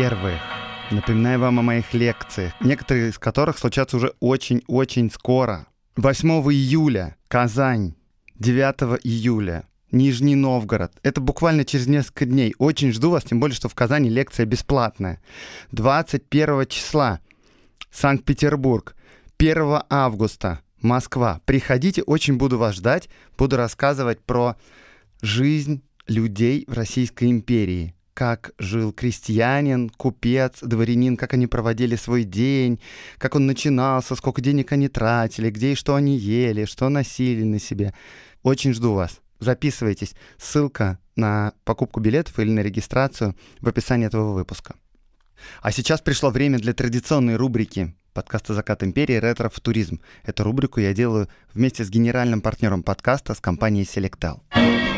первых. Напоминаю вам о моих лекциях, некоторые из которых случатся уже очень-очень скоро. 8 июля – Казань, 9 июля – Нижний Новгород. Это буквально через несколько дней. Очень жду вас, тем более, что в Казани лекция бесплатная. 21 числа – Санкт-Петербург, 1 августа – Москва. Приходите, очень буду вас ждать. Буду рассказывать про жизнь людей в Российской империи – как жил крестьянин, купец, дворянин, как они проводили свой день, как он начинался, сколько денег они тратили, где и что они ели, что носили на себе. Очень жду вас. Записывайтесь. Ссылка на покупку билетов или на регистрацию в описании этого выпуска. А сейчас пришло время для традиционной рубрики подкаста «Закат империи. ретро в туризм». Эту рубрику я делаю вместе с генеральным партнером подкаста, с компанией «Селектал». Селектал.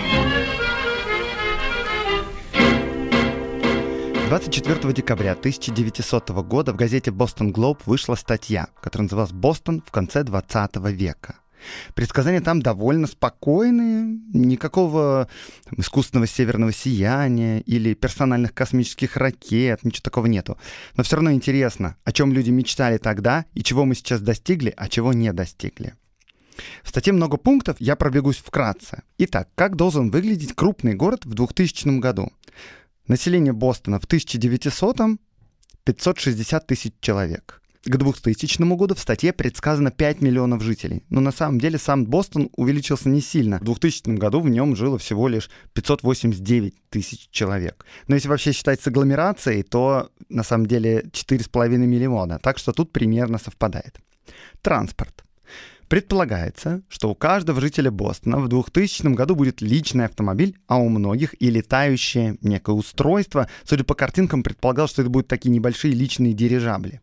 24 декабря 1900 года в газете Boston Globe вышла статья, которая называлась «Бостон в конце 20 века». Предсказания там довольно спокойные, никакого искусственного северного сияния или персональных космических ракет, ничего такого нету. Но все равно интересно, о чем люди мечтали тогда и чего мы сейчас достигли, а чего не достигли. В статье много пунктов, я пробегусь вкратце. Итак, как должен выглядеть крупный город в 2000 году? Население Бостона в 1900-м 560 тысяч человек. К 2000 году в статье предсказано 5 миллионов жителей. Но на самом деле сам Бостон увеличился не сильно. В 2000 году в нем жило всего лишь 589 тысяч человек. Но если вообще считать с агломерацией, то на самом деле 4,5 миллиона. Так что тут примерно совпадает. Транспорт. Предполагается, что у каждого жителя Бостона в 2000 году будет личный автомобиль, а у многих и летающее некое устройство. Судя по картинкам, предполагал, что это будут такие небольшие личные дирижабли.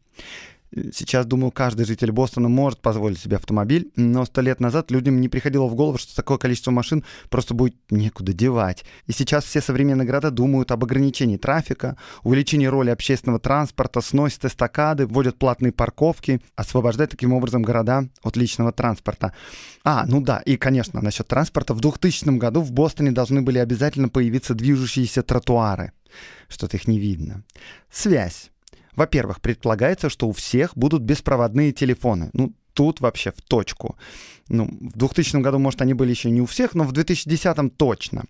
Сейчас, думаю, каждый житель Бостона может позволить себе автомобиль, но сто лет назад людям не приходило в голову, что такое количество машин просто будет некуда девать. И сейчас все современные города думают об ограничении трафика, увеличении роли общественного транспорта, сносят эстакады, вводят платные парковки, освобождают таким образом города от личного транспорта. А, ну да, и, конечно, насчет транспорта. В 2000 году в Бостоне должны были обязательно появиться движущиеся тротуары. Что-то их не видно. Связь. Во-первых, предполагается, что у всех будут беспроводные телефоны. Ну, тут вообще в точку. Ну, в 2000 году, может, они были еще не у всех, но в 2010 точно.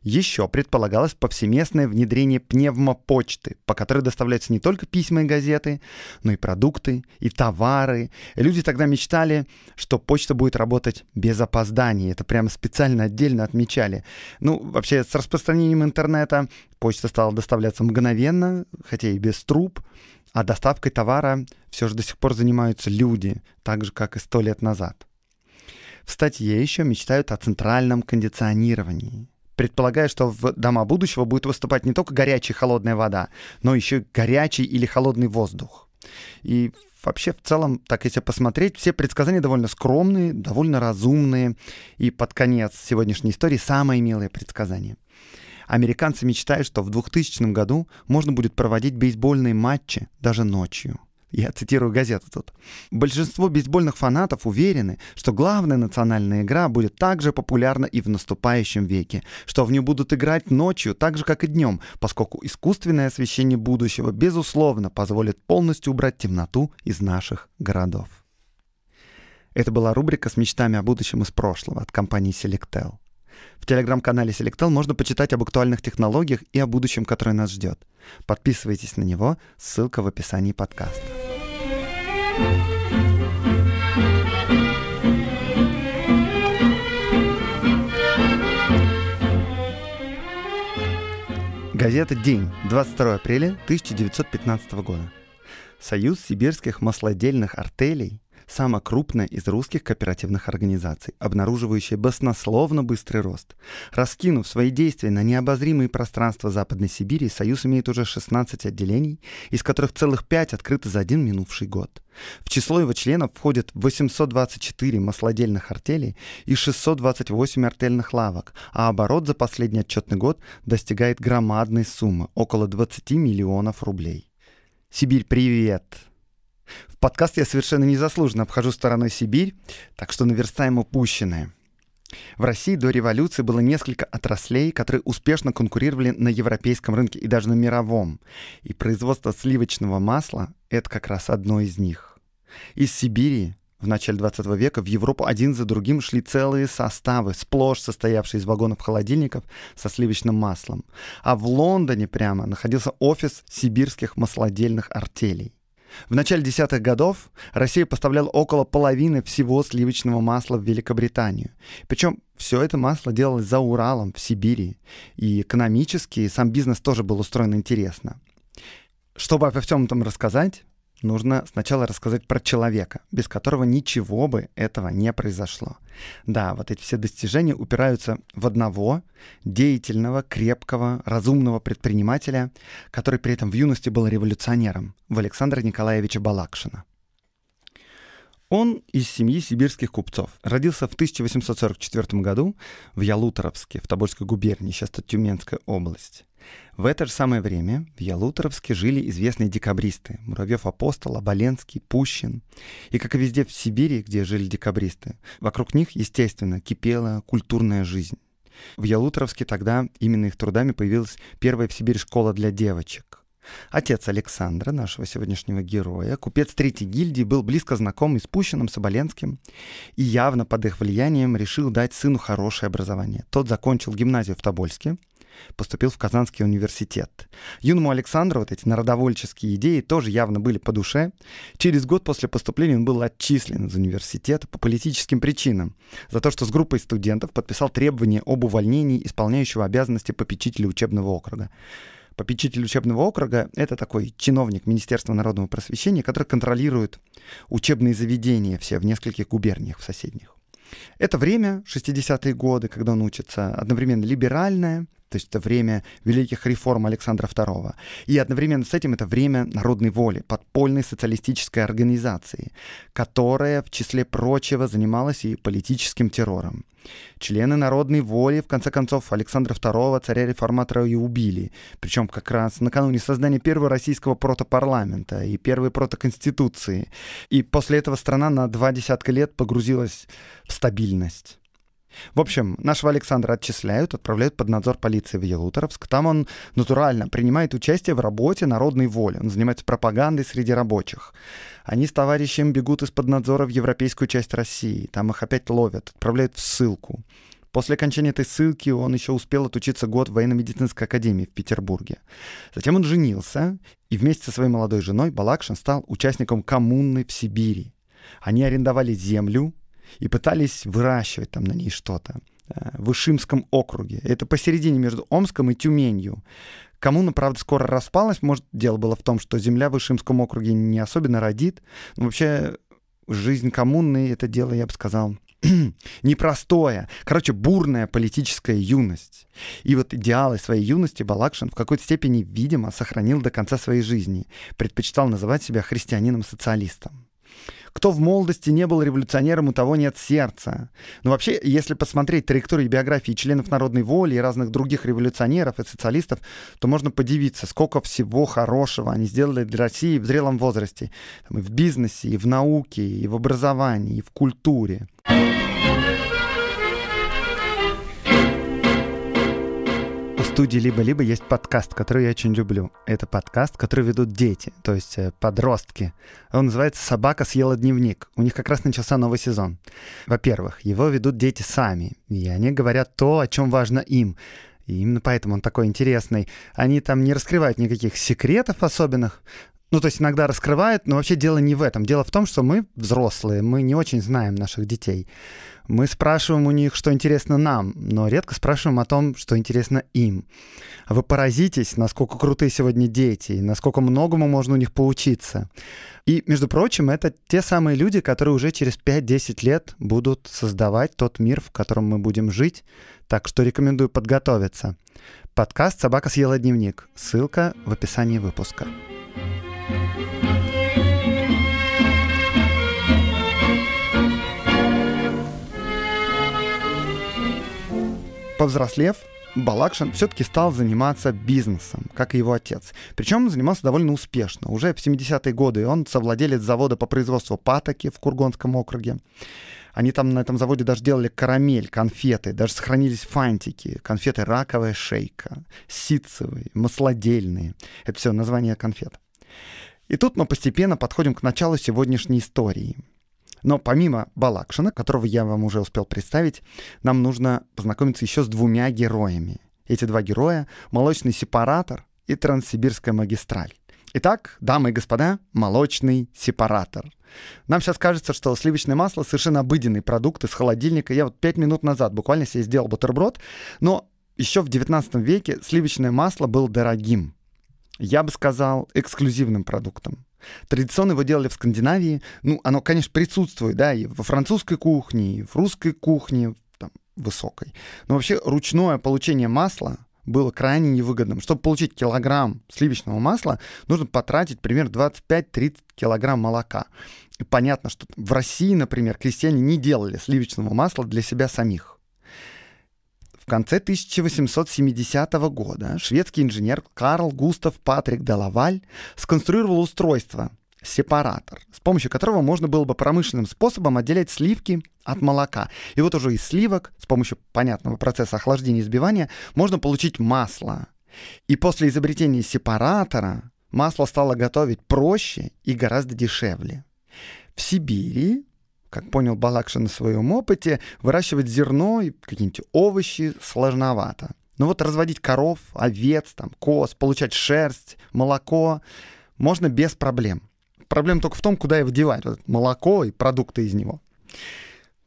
Еще предполагалось повсеместное внедрение пневмопочты, по которой доставляются не только письма и газеты, но и продукты, и товары. И люди тогда мечтали, что почта будет работать без опозданий. Это прямо специально отдельно отмечали. Ну, вообще, с распространением интернета почта стала доставляться мгновенно, хотя и без труб. А доставкой товара все же до сих пор занимаются люди, так же, как и сто лет назад. В статье еще мечтают о центральном кондиционировании. Предполагая, что в дома будущего будет выступать не только горячая и холодная вода, но еще и горячий или холодный воздух. И вообще, в целом, так если посмотреть, все предсказания довольно скромные, довольно разумные. И под конец сегодняшней истории самое милое предсказание. Американцы мечтают, что в 2000 году можно будет проводить бейсбольные матчи даже ночью. Я цитирую газету тут. Большинство бейсбольных фанатов уверены, что главная национальная игра будет также популярна и в наступающем веке, что в нее будут играть ночью так же, как и днем, поскольку искусственное освещение будущего, безусловно, позволит полностью убрать темноту из наших городов. Это была рубрика с мечтами о будущем из прошлого от компании Selectel. В телеграм-канале Selectel можно почитать об актуальных технологиях и о будущем, которое нас ждет. Подписывайтесь на него, ссылка в описании подкаста. Газета «День», 22 апреля 1915 года. Союз сибирских маслодельных артелей самая крупная из русских кооперативных организаций, обнаруживающая баснословно быстрый рост. Раскинув свои действия на необозримые пространства Западной Сибири, Союз имеет уже 16 отделений, из которых целых 5 открыты за один минувший год. В число его членов входят 824 маслодельных артелей и 628 артельных лавок, а оборот за последний отчетный год достигает громадной суммы – около 20 миллионов рублей. Сибирь, привет! В подкаст я совершенно незаслуженно обхожу стороной Сибирь, так что наверстаем упущенное. В России до революции было несколько отраслей, которые успешно конкурировали на европейском рынке и даже на мировом. И производство сливочного масла – это как раз одно из них. Из Сибири в начале 20 века в Европу один за другим шли целые составы, сплошь состоявшие из вагонов холодильников со сливочным маслом. А в Лондоне прямо находился офис сибирских маслодельных артелей. В начале десятых годов Россия поставляла около половины всего сливочного масла в Великобританию. Причем все это масло делалось за Уралом, в Сибири. И экономически сам бизнес тоже был устроен интересно. Чтобы обо всем этом рассказать, нужно сначала рассказать про человека, без которого ничего бы этого не произошло. Да, вот эти все достижения упираются в одного деятельного, крепкого, разумного предпринимателя, который при этом в юности был революционером, в Александра Николаевича Балакшина. Он из семьи сибирских купцов. Родился в 1844 году в Ялуторовске, в Тобольской губернии, сейчас это Тюменская область. В это же самое время в Ялуторовске жили известные декабристы – Муравьев-Апостол, Оболенский, Пущин. И, как и везде в Сибири, где жили декабристы, вокруг них, естественно, кипела культурная жизнь. В Ялуторовске тогда именно их трудами появилась первая в Сибири школа для девочек. Отец Александра, нашего сегодняшнего героя, купец третьей гильдии, был близко знаком и с Пущиным, Соболенским, и явно под их влиянием решил дать сыну хорошее образование. Тот закончил гимназию в Тобольске, поступил в Казанский университет. Юному Александру вот эти народовольческие идеи тоже явно были по душе. Через год после поступления он был отчислен из университета по политическим причинам за то, что с группой студентов подписал требование об увольнении исполняющего обязанности попечителя учебного округа попечитель учебного округа — это такой чиновник Министерства народного просвещения, который контролирует учебные заведения все в нескольких губерниях в соседних. Это время, 60-е годы, когда он учится, одновременно либеральное, то есть это время великих реформ Александра II. И одновременно с этим это время народной воли, подпольной социалистической организации, которая, в числе прочего, занималась и политическим террором. Члены народной воли, в конце концов, Александра II, царя-реформатора, и убили. Причем как раз накануне создания первого российского протопарламента и первой протоконституции. И после этого страна на два десятка лет погрузилась в стабильность. В общем, нашего Александра отчисляют, отправляют под надзор полиции в Елуторовск. Там он натурально принимает участие в работе народной воли. Он занимается пропагандой среди рабочих. Они с товарищем бегут из-под надзора в европейскую часть России. Там их опять ловят, отправляют в ссылку. После окончания этой ссылки он еще успел отучиться год в военно-медицинской академии в Петербурге. Затем он женился, и вместе со своей молодой женой Балакшин стал участником коммуны в Сибири. Они арендовали землю, и пытались выращивать там на ней что-то э, в Ишимском округе. Это посередине между Омском и Тюменью. Коммуна, правда, скоро распалась. Может, дело было в том, что земля в Ишимском округе не особенно родит. Но ну, вообще жизнь коммуны — это дело, я бы сказал, непростое, короче, бурная политическая юность. И вот идеалы своей юности Балакшин в какой-то степени, видимо, сохранил до конца своей жизни. Предпочитал называть себя христианином-социалистом. Кто в молодости не был революционером, у того нет сердца. Но вообще, если посмотреть траектории биографии членов народной воли и разных других революционеров и социалистов, то можно подивиться, сколько всего хорошего они сделали для России в зрелом возрасте. Там и в бизнесе, и в науке, и в образовании, и в культуре. студии «Либо-либо» есть подкаст, который я очень люблю. Это подкаст, который ведут дети, то есть э, подростки. Он называется «Собака съела дневник». У них как раз начался новый сезон. Во-первых, его ведут дети сами, и они говорят то, о чем важно им. И именно поэтому он такой интересный. Они там не раскрывают никаких секретов особенных, ну, то есть иногда раскрывает, но вообще дело не в этом. Дело в том, что мы взрослые, мы не очень знаем наших детей. Мы спрашиваем у них, что интересно нам, но редко спрашиваем о том, что интересно им. Вы поразитесь, насколько крутые сегодня дети, и насколько многому можно у них поучиться. И, между прочим, это те самые люди, которые уже через 5-10 лет будут создавать тот мир, в котором мы будем жить, так что рекомендую подготовиться. Подкаст «Собака съела дневник». Ссылка в описании выпуска. Повзрослев, Балакшин все-таки стал заниматься бизнесом, как и его отец. Причем занимался довольно успешно. Уже в 70-е годы он совладелец завода по производству патоки в Кургонском округе. Они там на этом заводе даже делали карамель, конфеты, даже сохранились фантики, конфеты раковая шейка, ситцевые, маслодельные. Это все название конфет. И тут мы постепенно подходим к началу сегодняшней истории – но помимо Балакшина, которого я вам уже успел представить, нам нужно познакомиться еще с двумя героями. Эти два героя — молочный сепаратор и транссибирская магистраль. Итак, дамы и господа, молочный сепаратор. Нам сейчас кажется, что сливочное масло совершенно обыденный продукт из холодильника. Я вот пять минут назад буквально себе сделал бутерброд, но еще в 19 веке сливочное масло было дорогим. Я бы сказал, эксклюзивным продуктом. Традиционно его делали в Скандинавии. Ну, оно, конечно, присутствует, да, и во французской кухне, и в русской кухне, там, высокой. Но вообще ручное получение масла было крайне невыгодным. Чтобы получить килограмм сливочного масла, нужно потратить примерно 25-30 килограмм молока. И понятно, что в России, например, крестьяне не делали сливочного масла для себя самих в конце 1870 года шведский инженер Карл Густав Патрик Далаваль сконструировал устройство – сепаратор, с помощью которого можно было бы промышленным способом отделять сливки от молока. И вот уже из сливок, с помощью понятного процесса охлаждения и избивания, можно получить масло. И после изобретения сепаратора масло стало готовить проще и гораздо дешевле. В Сибири как понял Балакша на своем опыте, выращивать зерно и какие-нибудь овощи сложновато. Но ну вот разводить коров, овец, там, коз, получать шерсть, молоко можно без проблем. Проблема только в том, куда его девать, вот молоко и продукты из него.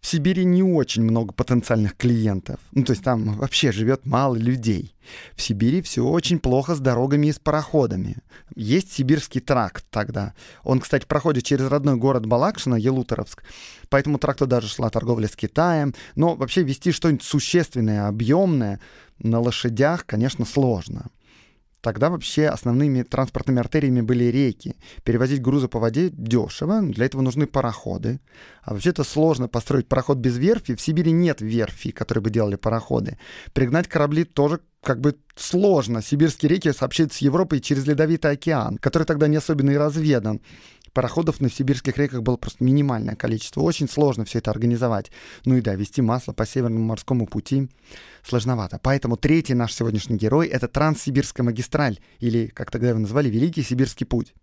В Сибири не очень много потенциальных клиентов. Ну, то есть там вообще живет мало людей. В Сибири все очень плохо с дорогами и с пароходами. Есть сибирский тракт тогда. Он, кстати, проходит через родной город Балакшина, Елуторовск. По этому тракту даже шла торговля с Китаем. Но вообще вести что-нибудь существенное, объемное на лошадях, конечно, сложно. Тогда вообще основными транспортными артериями были реки. Перевозить грузы по воде дешево, для этого нужны пароходы. А вообще-то сложно построить пароход без верфи. В Сибири нет верфи, которые бы делали пароходы. Пригнать корабли тоже как бы сложно. Сибирские реки сообщают с Европой через Ледовитый океан, который тогда не особенно и разведан. Пароходов на сибирских реках было просто минимальное количество. Очень сложно все это организовать. Ну и да, вести масло по Северному морскому пути сложновато. Поэтому третий наш сегодняшний герой — это Транссибирская магистраль, или, как тогда его назвали, Великий Сибирский путь.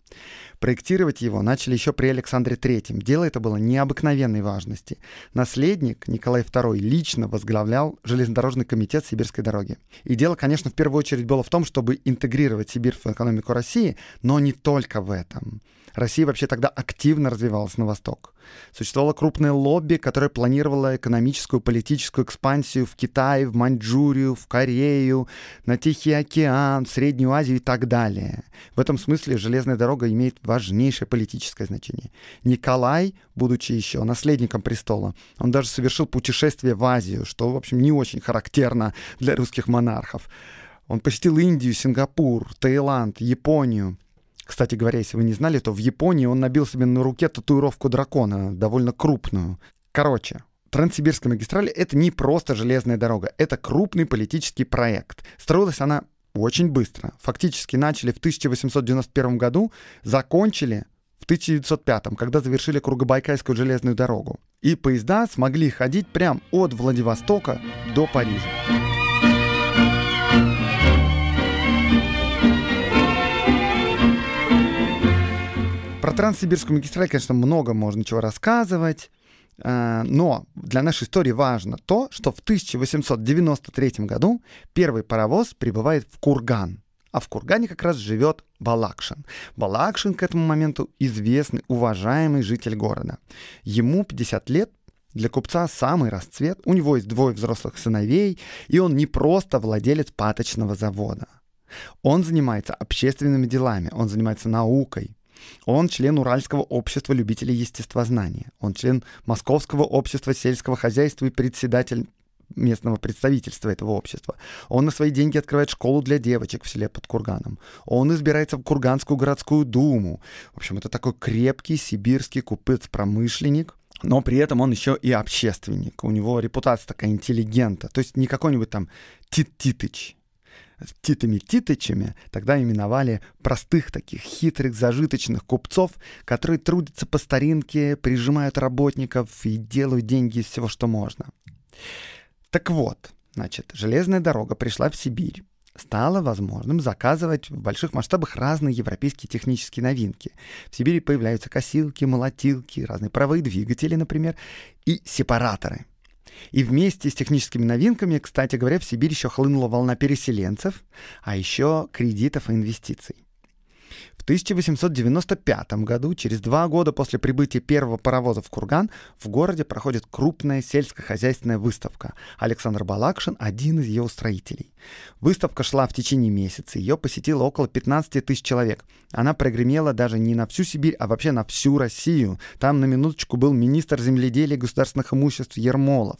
Проектировать его начали еще при Александре III. Дело это было необыкновенной важности. Наследник Николай II лично возглавлял железнодорожный комитет Сибирской дороги. И дело, конечно, в первую очередь было в том, чтобы интегрировать Сибирь в экономику России, но не только в этом. Россия вообще тогда активно развивалась на восток. Существовало крупное лобби, которое планировало экономическую, политическую экспансию в Китай, в Маньчжурию, в Корею, на Тихий океан, в Среднюю Азию и так далее. В этом смысле железная дорога имеет важнейшее политическое значение. Николай, будучи еще наследником престола, он даже совершил путешествие в Азию, что, в общем, не очень характерно для русских монархов. Он посетил Индию, Сингапур, Таиланд, Японию. Кстати говоря, если вы не знали, то в Японии он набил себе на руке татуировку дракона, довольно крупную. Короче, Транссибирская магистраль — это не просто железная дорога, это крупный политический проект. Строилась она очень быстро. Фактически начали в 1891 году, закончили в 1905, когда завершили Кругобайкальскую железную дорогу. И поезда смогли ходить прямо от Владивостока до Парижа. Транссибирскую магистраль, конечно, много можно чего рассказывать. Э, но для нашей истории важно то, что в 1893 году первый паровоз прибывает в Курган. А в Кургане как раз живет Балакшин. Балакшин к этому моменту известный, уважаемый житель города. Ему 50 лет, для купца самый расцвет, у него есть двое взрослых сыновей, и он не просто владелец паточного завода. Он занимается общественными делами, он занимается наукой, он член Уральского общества любителей естествознания. Он член Московского общества сельского хозяйства и председатель местного представительства этого общества. Он на свои деньги открывает школу для девочек в селе под Курганом. Он избирается в Курганскую городскую думу. В общем, это такой крепкий сибирский купец-промышленник, но при этом он еще и общественник. У него репутация такая интеллигента. То есть не какой-нибудь там Тит Титыч, титами-титычами, тогда именовали простых таких хитрых, зажиточных купцов, которые трудятся по старинке, прижимают работников и делают деньги из всего, что можно. Так вот, значит, железная дорога пришла в Сибирь стало возможным заказывать в больших масштабах разные европейские технические новинки. В Сибири появляются косилки, молотилки, разные паровые двигатели, например, и сепараторы – и вместе с техническими новинками, кстати говоря, в Сибирь еще хлынула волна переселенцев, а еще кредитов и инвестиций. В 1895 году, через два года после прибытия первого паровоза в Курган, в городе проходит крупная сельскохозяйственная выставка. Александр Балакшин – один из ее устроителей. Выставка шла в течение месяца, ее посетило около 15 тысяч человек. Она прогремела даже не на всю Сибирь, а вообще на всю Россию. Там на минуточку был министр земледелия и государственных имуществ Ермолов.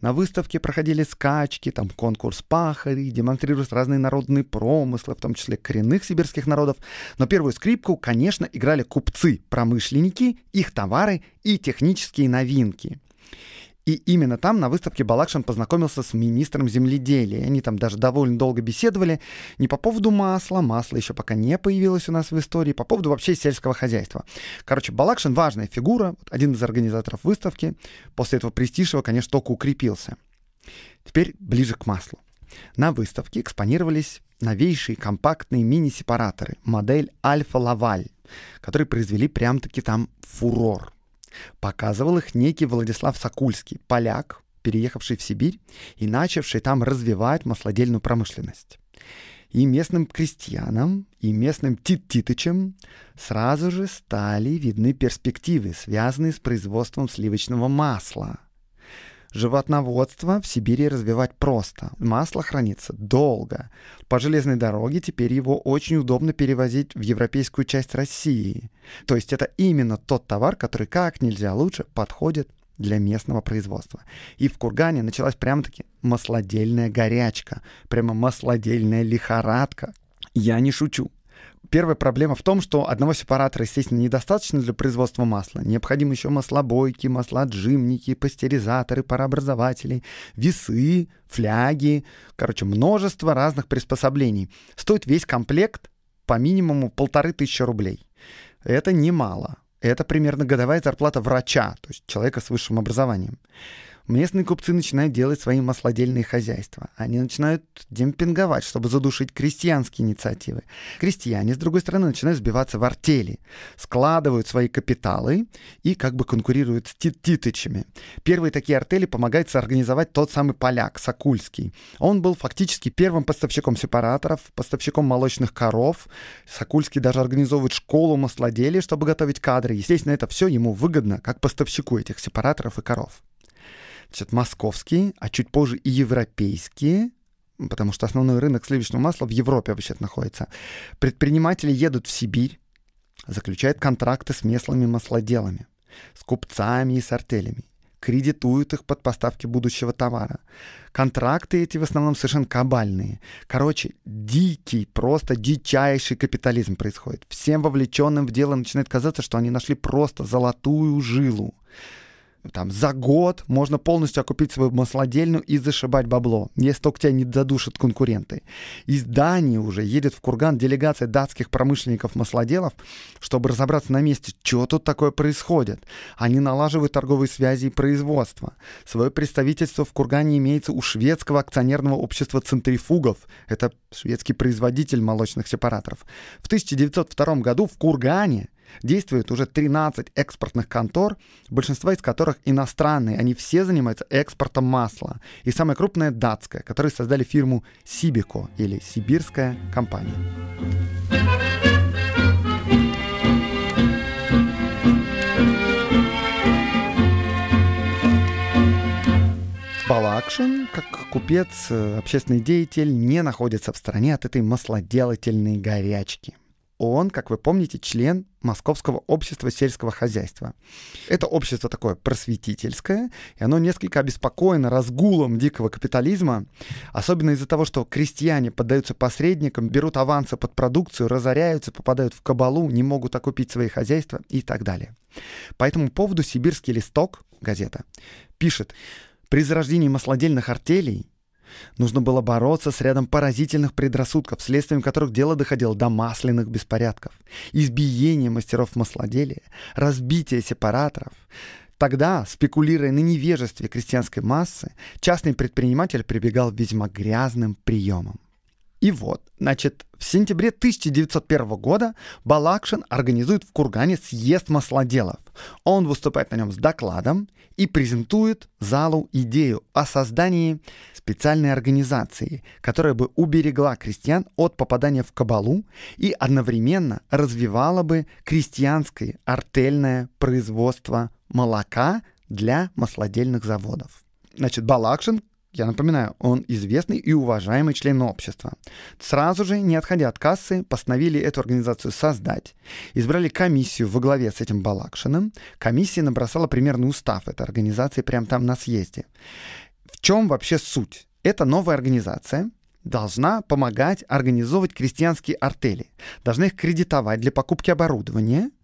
На выставке проходили скачки, там конкурс пахарей, демонстрируют разные народные промыслы, в том числе коренных сибирских народов. Но первую скрипку, конечно, играли купцы, промышленники, их товары и технические новинки. И именно там на выставке Балакшин познакомился с министром земледелия. Они там даже довольно долго беседовали. Не по поводу масла, масло еще пока не появилось у нас в истории, по поводу вообще сельского хозяйства. Короче, Балакшин важная фигура, один из организаторов выставки. После этого престиж его, конечно, только укрепился. Теперь ближе к маслу. На выставке экспонировались новейшие компактные мини-сепараторы модель Альфа Лаваль, которые произвели прям-таки там фурор. Показывал их некий Владислав Сакульский, поляк, переехавший в Сибирь и начавший там развивать маслодельную промышленность. И местным крестьянам, и местным тит-титычам сразу же стали видны перспективы, связанные с производством сливочного масла – Животноводство в Сибири развивать просто. Масло хранится долго. По железной дороге теперь его очень удобно перевозить в европейскую часть России. То есть это именно тот товар, который как нельзя лучше подходит для местного производства. И в Кургане началась прямо-таки маслодельная горячка, прямо маслодельная лихорадка. Я не шучу. Первая проблема в том, что одного сепаратора, естественно, недостаточно для производства масла. Необходимы еще маслобойки, масладжимники, пастеризаторы, парообразователи, весы, фляги. Короче, множество разных приспособлений. Стоит весь комплект по минимуму полторы тысячи рублей. Это немало. Это примерно годовая зарплата врача, то есть человека с высшим образованием. Местные купцы начинают делать свои маслодельные хозяйства. Они начинают демпинговать, чтобы задушить крестьянские инициативы. Крестьяне, с другой стороны, начинают сбиваться в артели, складывают свои капиталы и как бы конкурируют с титычами. Первые такие артели помогают организовать тот самый поляк, Сокульский. Он был фактически первым поставщиком сепараторов, поставщиком молочных коров. Сокульский даже организовывает школу маслоделия, чтобы готовить кадры. Естественно, это все ему выгодно, как поставщику этих сепараторов и коров. Значит, московские, а чуть позже и европейские потому что основной рынок сливочного масла в Европе вообще находится. Предприниматели едут в Сибирь, заключают контракты с местными маслоделами, с купцами и с артелями, кредитуют их под поставки будущего товара. Контракты эти в основном совершенно кабальные. Короче, дикий, просто дичайший капитализм происходит. Всем вовлеченным в дело начинает казаться, что они нашли просто золотую жилу там, за год можно полностью окупить свою маслодельную и зашибать бабло, если только тебя не задушат конкуренты. Из Дании уже едет в Курган делегация датских промышленников-маслоделов, чтобы разобраться на месте, что тут такое происходит. Они налаживают торговые связи и производство. Свое представительство в Кургане имеется у шведского акционерного общества «Центрифугов». Это шведский производитель молочных сепараторов. В 1902 году в Кургане – действует уже 13 экспортных контор, большинство из которых иностранные. Они все занимаются экспортом масла. И самая крупная — датская, которые создали фирму «Сибико» или «Сибирская компания». Балакшин, как купец, э, общественный деятель, не находится в стороне от этой маслоделательной горячки. Он, как вы помните, член Московского общества сельского хозяйства. Это общество такое просветительское, и оно несколько обеспокоено разгулом дикого капитализма, особенно из-за того, что крестьяне поддаются посредникам, берут авансы под продукцию, разоряются, попадают в кабалу, не могут окупить свои хозяйства и так далее. По этому поводу «Сибирский листок» газета пишет, при зарождении маслодельных артелей Нужно было бороться с рядом поразительных предрассудков, следствием которых дело доходило до масляных беспорядков, избиения мастеров маслоделия, разбития сепараторов. Тогда, спекулируя на невежестве крестьянской массы, частный предприниматель прибегал к весьма грязным приемам. И вот, значит, в сентябре 1901 года Балакшин организует в Кургане съезд маслоделов. Он выступает на нем с докладом и презентует залу идею о создании специальной организации, которая бы уберегла крестьян от попадания в кабалу и одновременно развивала бы крестьянское артельное производство молока для маслодельных заводов. Значит, Балакшин я напоминаю, он известный и уважаемый член общества. Сразу же, не отходя от кассы, постановили эту организацию создать. Избрали комиссию во главе с этим Балакшиным. Комиссия набросала примерный устав этой организации прямо там на съезде. В чем вообще суть? Это новая организация, должна помогать организовывать крестьянские артели, должна их кредитовать для покупки оборудования –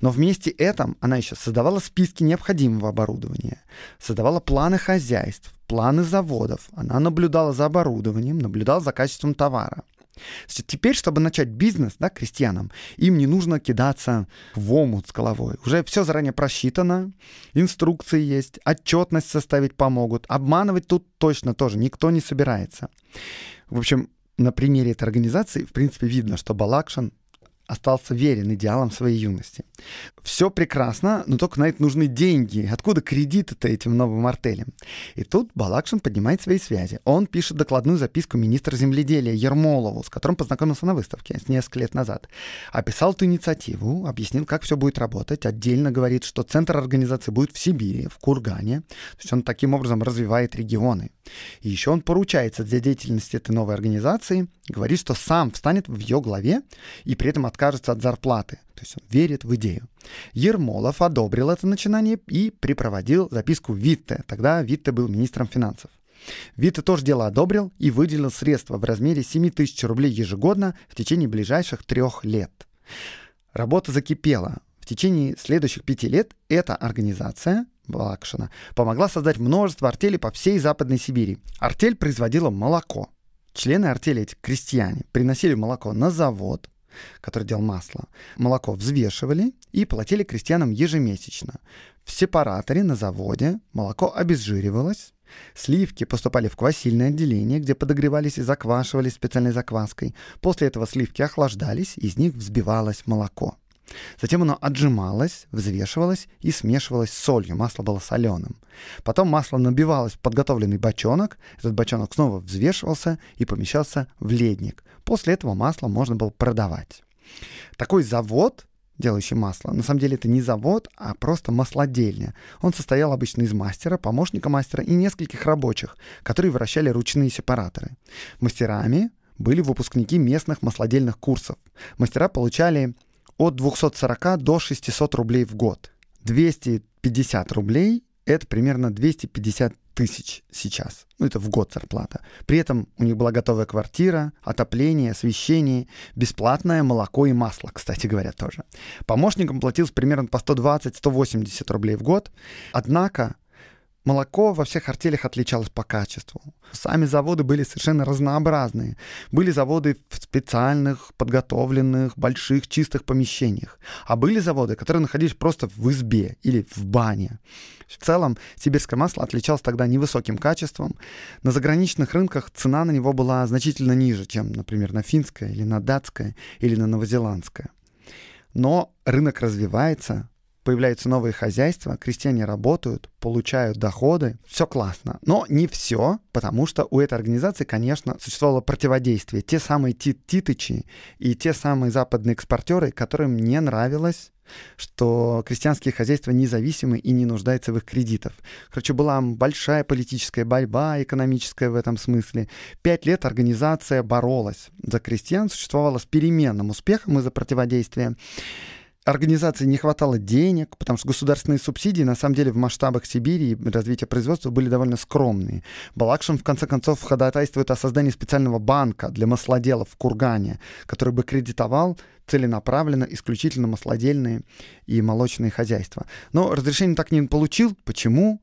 но вместе этом она еще создавала списки необходимого оборудования, создавала планы хозяйств, планы заводов. Она наблюдала за оборудованием, наблюдала за качеством товара. Значит, теперь, чтобы начать бизнес, да, крестьянам, им не нужно кидаться в омут с головой. Уже все заранее просчитано, инструкции есть, отчетность составить помогут. Обманывать тут точно тоже никто не собирается. В общем, на примере этой организации, в принципе, видно, что Балакшин остался верен идеалам своей юности. Все прекрасно, но только на это нужны деньги. Откуда кредиты-то этим новым артелям? И тут Балакшин поднимает свои связи. Он пишет докладную записку министра земледелия Ермолову, с которым познакомился на выставке несколько лет назад. Описал эту инициативу, объяснил, как все будет работать. Отдельно говорит, что центр организации будет в Сибири, в Кургане. То есть он таким образом развивает регионы. И еще он поручается для деятельности этой новой организации, говорит, что сам встанет в ее главе и при этом от откажется от зарплаты. То есть он верит в идею. Ермолов одобрил это начинание и припроводил записку Витте. Тогда Витте был министром финансов. Витте тоже дело одобрил и выделил средства в размере 7 тысяч рублей ежегодно в течение ближайших трех лет. Работа закипела. В течение следующих пяти лет эта организация Балакшина помогла создать множество артелей по всей Западной Сибири. Артель производила молоко. Члены артели эти крестьяне приносили молоко на завод, который делал масло, молоко взвешивали и платили крестьянам ежемесячно. В сепараторе на заводе молоко обезжиривалось, Сливки поступали в квасильное отделение, где подогревались и заквашивались специальной закваской. После этого сливки охлаждались, из них взбивалось молоко. Затем оно отжималось, взвешивалось и смешивалось с солью. Масло было соленым. Потом масло набивалось в подготовленный бочонок. Этот бочонок снова взвешивался и помещался в ледник. После этого масло можно было продавать. Такой завод, делающий масло, на самом деле это не завод, а просто маслодельня. Он состоял обычно из мастера, помощника мастера и нескольких рабочих, которые вращали ручные сепараторы. Мастерами были выпускники местных маслодельных курсов. Мастера получали от 240 до 600 рублей в год. 250 рублей — это примерно 250 тысяч сейчас. Ну, это в год зарплата. При этом у них была готовая квартира, отопление, освещение, бесплатное молоко и масло, кстати говоря, тоже. Помощникам платилось примерно по 120-180 рублей в год. Однако Молоко во всех артелях отличалось по качеству. Сами заводы были совершенно разнообразные. Были заводы в специальных, подготовленных, больших, чистых помещениях. А были заводы, которые находились просто в избе или в бане. В целом, сибирское масло отличалось тогда невысоким качеством. На заграничных рынках цена на него была значительно ниже, чем, например, на финское или на датское или на новозеландское. Но рынок развивается, появляются новые хозяйства, крестьяне работают, получают доходы, все классно. Но не все, потому что у этой организации, конечно, существовало противодействие. Те самые тит титычи и те самые западные экспортеры, которым не нравилось что крестьянские хозяйства независимы и не нуждаются в их кредитов. Короче, была большая политическая борьба, экономическая в этом смысле. Пять лет организация боролась за крестьян, существовала с переменным успехом из-за противодействия. Организации не хватало денег, потому что государственные субсидии на самом деле в масштабах Сибири и развития производства были довольно скромные. Балакшин в конце концов ходатайствует о создании специального банка для маслоделов в Кургане, который бы кредитовал целенаправленно исключительно маслодельные и молочные хозяйства. Но разрешение так не получил. Почему?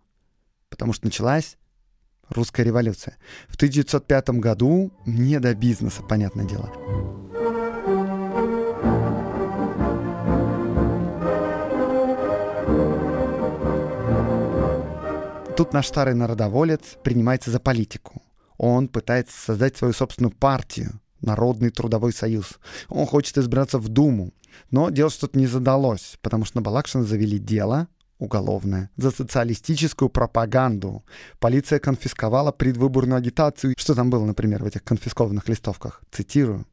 Потому что началась русская революция. В 1905 году не до бизнеса, понятное дело. Тут наш старый народоволец принимается за политику. Он пытается создать свою собственную партию, Народный трудовой союз. Он хочет избраться в Думу. Но дело что-то не задалось, потому что на Балакшина завели дело, уголовное, за социалистическую пропаганду. Полиция конфисковала предвыборную агитацию. Что там было, например, в этих конфискованных листовках? Цитирую.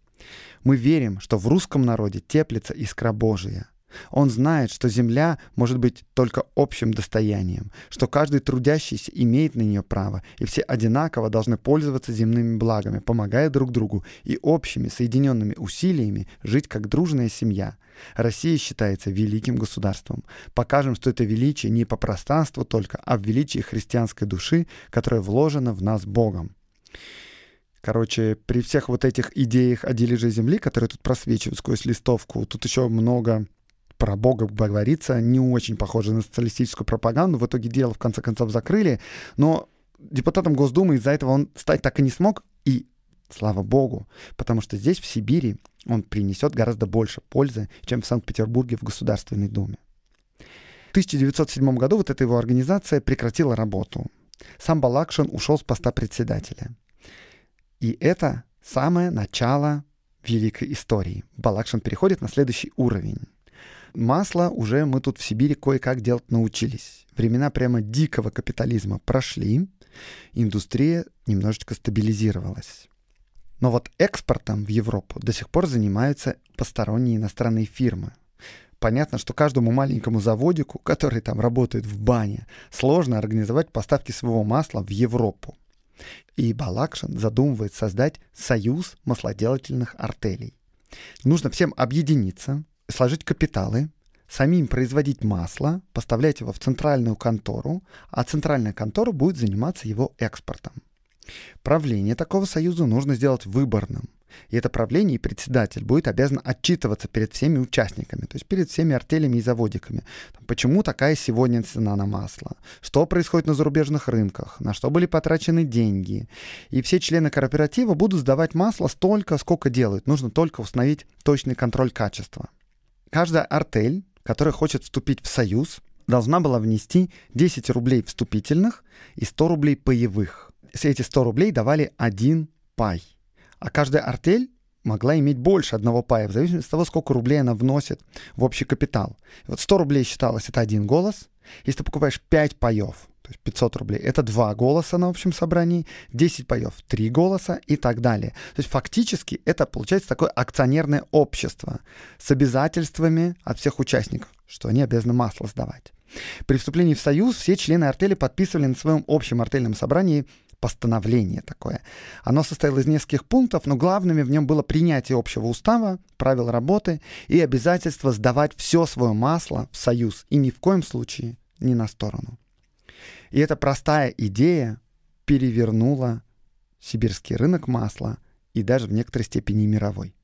«Мы верим, что в русском народе теплится искра Божия. Он знает, что земля может быть только общим достоянием, что каждый трудящийся имеет на нее право, и все одинаково должны пользоваться земными благами, помогая друг другу и общими соединенными усилиями жить как дружная семья. Россия считается великим государством. Покажем, что это величие не по пространству только, а в величии христианской души, которая вложена в нас Богом. Короче, при всех вот этих идеях о дележе земли, которые тут просвечивают сквозь листовку, тут еще много про Бога говорится, не очень похоже на социалистическую пропаганду. В итоге дело, в конце концов, закрыли. Но депутатом Госдумы из-за этого он стать так и не смог. И слава богу, потому что здесь, в Сибири, он принесет гораздо больше пользы, чем в Санкт-Петербурге в Государственной Думе. В 1907 году вот эта его организация прекратила работу. Сам Балакшин ушел с поста председателя. И это самое начало великой истории. Балакшин переходит на следующий уровень. Масло уже мы тут в Сибири кое-как делать научились. Времена прямо дикого капитализма прошли, индустрия немножечко стабилизировалась. Но вот экспортом в Европу до сих пор занимаются посторонние иностранные фирмы. Понятно, что каждому маленькому заводику, который там работает в бане, сложно организовать поставки своего масла в Европу. И Балакшин задумывает создать союз маслоделательных артелей. Нужно всем объединиться, сложить капиталы, самим производить масло, поставлять его в центральную контору, а центральная контора будет заниматься его экспортом. Правление такого союза нужно сделать выборным. И это правление и председатель будет обязан отчитываться перед всеми участниками, то есть перед всеми артелями и заводиками. Почему такая сегодня цена на масло? Что происходит на зарубежных рынках? На что были потрачены деньги? И все члены кооператива будут сдавать масло столько, сколько делают. Нужно только установить точный контроль качества каждая артель, которая хочет вступить в союз, должна была внести 10 рублей вступительных и 100 рублей паевых. Все эти 100 рублей давали один пай. А каждая артель могла иметь больше одного пая, в зависимости от того, сколько рублей она вносит в общий капитал. вот 100 рублей считалось это один голос. Если ты покупаешь 5 паев, 500 рублей. Это два голоса на общем собрании, 10 поев, три голоса и так далее. То есть фактически это получается такое акционерное общество с обязательствами от всех участников, что они обязаны масло сдавать. При вступлении в Союз все члены артели подписывали на своем общем артельном собрании постановление такое. Оно состояло из нескольких пунктов, но главными в нем было принятие общего устава, правил работы и обязательство сдавать все свое масло в Союз и ни в коем случае не на сторону. И эта простая идея перевернула сибирский рынок масла и даже в некоторой степени мировой.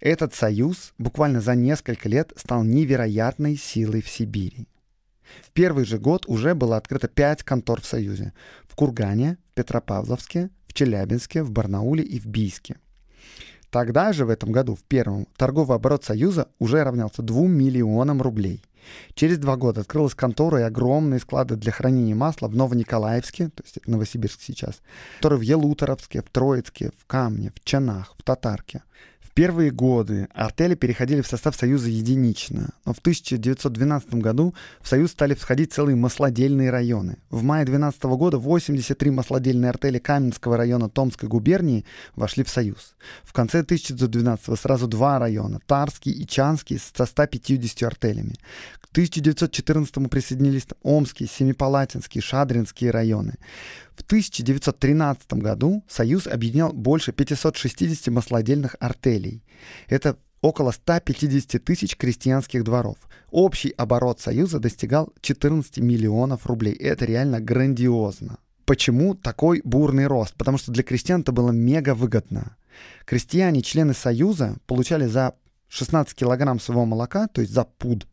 Этот союз буквально за несколько лет стал невероятной силой в Сибири. В первый же год уже было открыто пять контор в Союзе. В Кургане, в Петропавловске, в Челябинске, в Барнауле и в Бийске – Тогда же, в этом году, в первом, торговый оборот Союза уже равнялся 2 миллионам рублей. Через два года открылась контора и огромные склады для хранения масла в Новониколаевске, то есть это Новосибирск сейчас, которые в Елуторовске, в Троицке, в Камне, в Чанах, в Татарке первые годы артели переходили в состав Союза единично, но в 1912 году в Союз стали входить целые маслодельные районы. В мае 2012 года 83 маслодельные артели Каменского района Томской губернии вошли в Союз. В конце 1912 сразу два района – Тарский и Чанский со 150 артелями. К 1914 присоединились Омский, Семипалатинский, Шадринские районы. В 1913 году Союз объединял больше 560 маслодельных артелей. Это около 150 тысяч крестьянских дворов. Общий оборот Союза достигал 14 миллионов рублей. Это реально грандиозно. Почему такой бурный рост? Потому что для крестьян это было мега выгодно. Крестьяне, члены Союза, получали за 16 килограмм своего молока, то есть за пуд,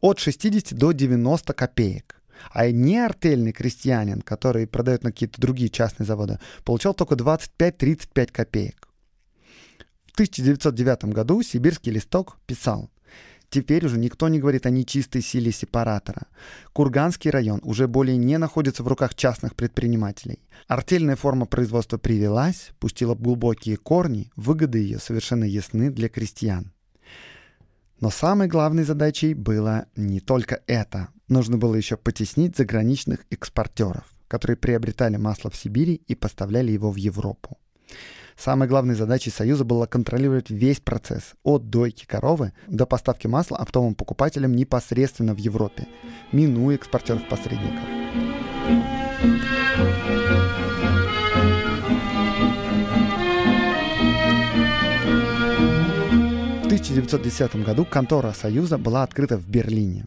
от 60 до 90 копеек. А не артельный крестьянин, который продает на какие-то другие частные заводы, получал только 25-35 копеек. В 1909 году сибирский листок писал Теперь уже никто не говорит о нечистой силе сепаратора. Курганский район уже более не находится в руках частных предпринимателей. Артельная форма производства привелась, пустила глубокие корни, выгоды ее совершенно ясны для крестьян. Но самой главной задачей было не только это. Нужно было еще потеснить заграничных экспортеров, которые приобретали масло в Сибири и поставляли его в Европу. Самой главной задачей Союза было контролировать весь процесс от дойки коровы до поставки масла оптовым покупателям непосредственно в Европе, минуя экспортеров-посредников. thank you 1910 году контора Союза была открыта в Берлине.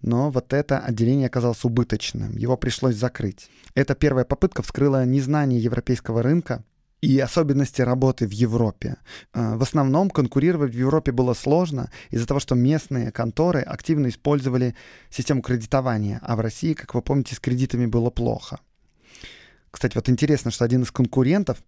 Но вот это отделение оказалось убыточным, его пришлось закрыть. Эта первая попытка вскрыла незнание европейского рынка и особенности работы в Европе. А, в основном конкурировать в Европе было сложно из-за того, что местные конторы активно использовали систему кредитования, а в России, как вы помните, с кредитами было плохо. Кстати, вот интересно, что один из конкурентов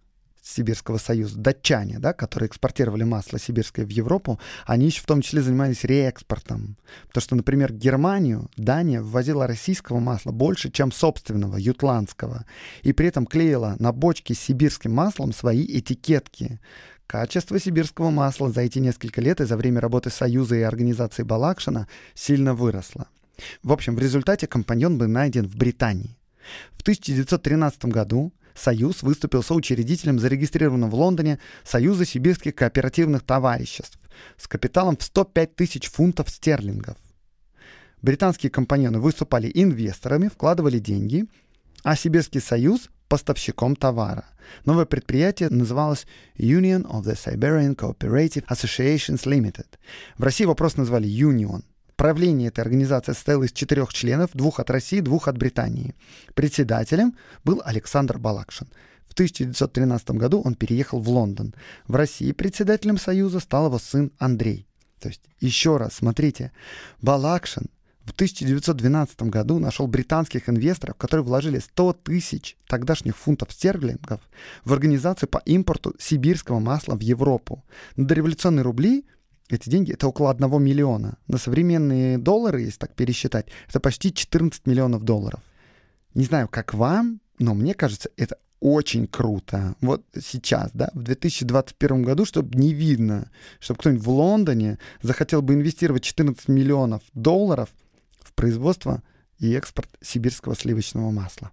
Сибирского союза, датчане, да, которые экспортировали масло сибирское в Европу, они еще в том числе занимались реэкспортом. Потому что, например, Германию Дания ввозила российского масла больше, чем собственного, ютландского. И при этом клеила на бочки с сибирским маслом свои этикетки. Качество сибирского масла за эти несколько лет и за время работы Союза и организации Балакшина сильно выросло. В общем, в результате компаньон был найден в Британии. В 1913 году Союз выступил соучредителем зарегистрированного в Лондоне Союза сибирских кооперативных товариществ с капиталом в 105 тысяч фунтов стерлингов. Британские компаньоны выступали инвесторами, вкладывали деньги, а Сибирский союз – поставщиком товара. Новое предприятие называлось Union of the Siberian Cooperative Associations Limited. В России вопрос назвали «Union», Правление этой организации состояло из четырех членов, двух от России, двух от Британии. Председателем был Александр Балакшин. В 1913 году он переехал в Лондон. В России председателем Союза стал его сын Андрей. То есть, еще раз, смотрите, Балакшин в 1912 году нашел британских инвесторов, которые вложили 100 тысяч тогдашних фунтов стерлингов в организацию по импорту сибирского масла в Европу. На дореволюционные рубли эти деньги, это около 1 миллиона. На современные доллары, если так пересчитать, это почти 14 миллионов долларов. Не знаю, как вам, но мне кажется, это очень круто. Вот сейчас, да, в 2021 году, чтобы не видно, чтобы кто-нибудь в Лондоне захотел бы инвестировать 14 миллионов долларов в производство и экспорт сибирского сливочного масла.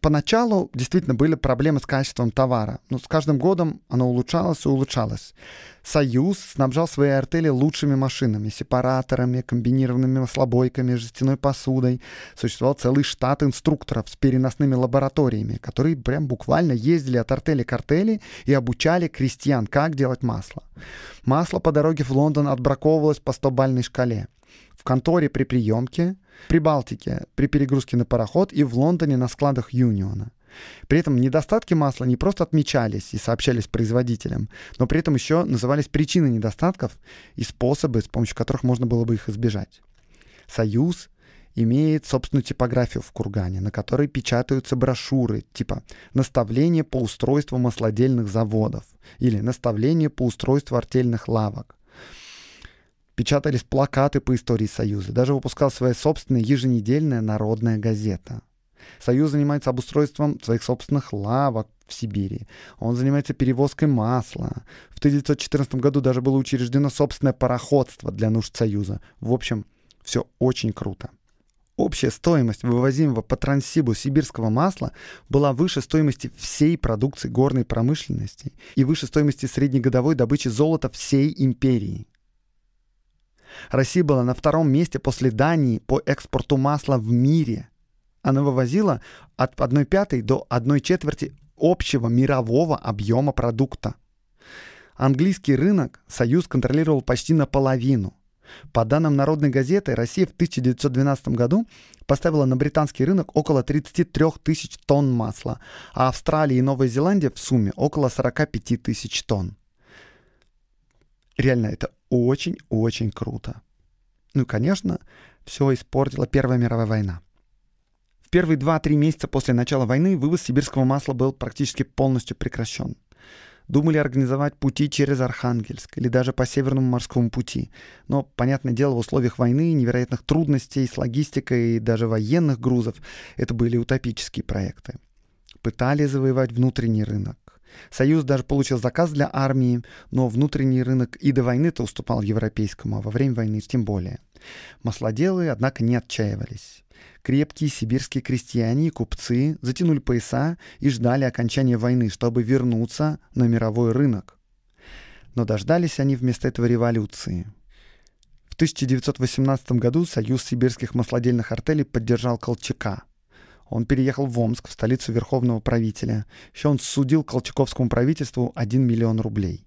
Поначалу действительно были проблемы с качеством товара, но с каждым годом оно улучшалось и улучшалось. Союз снабжал свои артели лучшими машинами, сепараторами, комбинированными маслобойками, жестяной посудой. Существовал целый штат инструкторов с переносными лабораториями, которые прям буквально ездили от артели к артели и обучали крестьян, как делать масло. Масло по дороге в Лондон отбраковывалось по 100-бальной шкале. В конторе при приемке при Балтике при перегрузке на пароход и в Лондоне на складах Юниона. При этом недостатки масла не просто отмечались и сообщались производителям, но при этом еще назывались причины недостатков и способы, с помощью которых можно было бы их избежать. Союз имеет собственную типографию в Кургане, на которой печатаются брошюры типа «Наставление по устройству маслодельных заводов» или «Наставление по устройству артельных лавок», печатались плакаты по истории Союза, даже выпускал своя собственная еженедельная народная газета. Союз занимается обустройством своих собственных лавок в Сибири. Он занимается перевозкой масла. В 1914 году даже было учреждено собственное пароходство для нужд Союза. В общем, все очень круто. Общая стоимость вывозимого по Транссибу сибирского масла была выше стоимости всей продукции горной промышленности и выше стоимости среднегодовой добычи золота всей империи – Россия была на втором месте после Дании по экспорту масла в мире. Она вывозила от 1 пятой до 1 четверти общего мирового объема продукта. Английский рынок Союз контролировал почти наполовину. По данным Народной газеты, Россия в 1912 году поставила на британский рынок около 33 тысяч тонн масла, а Австралия и Новая Зеландия в сумме около 45 тысяч тонн. Реально, это очень-очень круто. Ну и, конечно, все испортила Первая мировая война. В первые 2-3 месяца после начала войны вывоз сибирского масла был практически полностью прекращен. Думали организовать пути через Архангельск или даже по Северному морскому пути. Но, понятное дело, в условиях войны, невероятных трудностей с логистикой и даже военных грузов это были утопические проекты. Пытались завоевать внутренний рынок. Союз даже получил заказ для армии, но внутренний рынок и до войны-то уступал европейскому, а во время войны тем более. Маслоделы, однако, не отчаивались. Крепкие сибирские крестьяне и купцы затянули пояса и ждали окончания войны, чтобы вернуться на мировой рынок. Но дождались они вместо этого революции. В 1918 году Союз сибирских маслодельных артелей поддержал Колчака – он переехал в Омск, в столицу верховного правителя. Еще он судил Колчаковскому правительству 1 миллион рублей.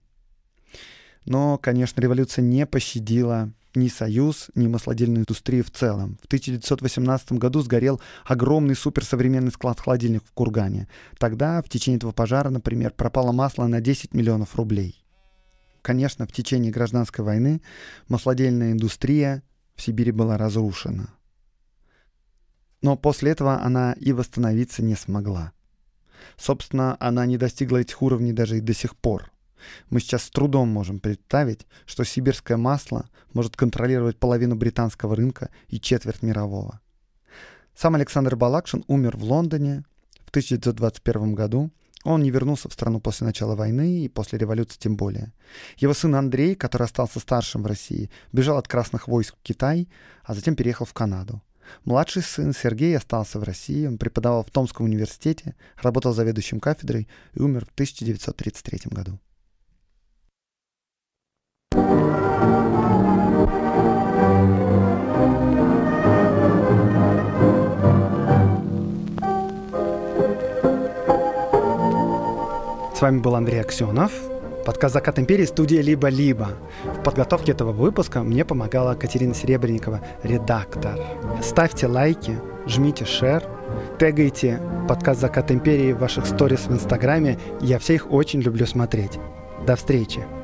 Но, конечно, революция не пощадила ни союз, ни маслодельную индустрию в целом. В 1918 году сгорел огромный суперсовременный склад холодильников в Кургане. Тогда в течение этого пожара, например, пропало масло на 10 миллионов рублей. Конечно, в течение гражданской войны маслодельная индустрия в Сибири была разрушена. Но после этого она и восстановиться не смогла. Собственно, она не достигла этих уровней даже и до сих пор. Мы сейчас с трудом можем представить, что сибирское масло может контролировать половину британского рынка и четверть мирового. Сам Александр Балакшин умер в Лондоне в 1921 году. Он не вернулся в страну после начала войны и после революции тем более. Его сын Андрей, который остался старшим в России, бежал от красных войск в Китай, а затем переехал в Канаду. Младший сын Сергей остался в России, он преподавал в Томском университете, работал заведующим кафедрой и умер в 1933 году. С вами был Андрей Аксенов. Подкаст «Закат империи» студия «Либо-либо». В подготовке этого выпуска мне помогала Катерина Серебренникова, редактор. Ставьте лайки, жмите шер, тегайте подкаст «Закат империи» в ваших сторис в Инстаграме. Я все их очень люблю смотреть. До встречи!